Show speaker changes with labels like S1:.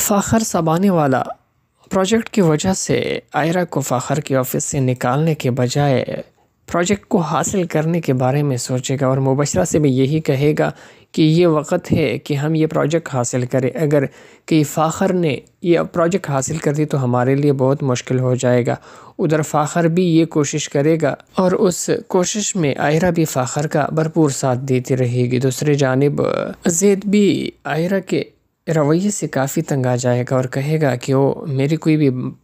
S1: फ़ाखर सबाने वाला प्रोजेक्ट की वजह से आयरा को फ़ाखर के ऑफिस से निकालने के बजाय प्रोजेक्ट को हासिल करने के बारे में सोचेगा और मुबशरा से भी यही कहेगा कि ये वक्त है कि हम ये प्रोजेक्ट हासिल करें अगर कि फ़ाखर ने यह प्रोजेक्ट हासिल कर दी तो हमारे लिए बहुत मुश्किल हो जाएगा उधर फ़ाखर भी ये कोशिश करेगा और उस कोशिश में आयरा भी फ़ाखर का भरपूर साथ देती रहेगी दूसरे जानब जैद भी आयरा के रवैये से काफ़ी तंग आ जाएगा और कहेगा कि वो मेरी कोई भी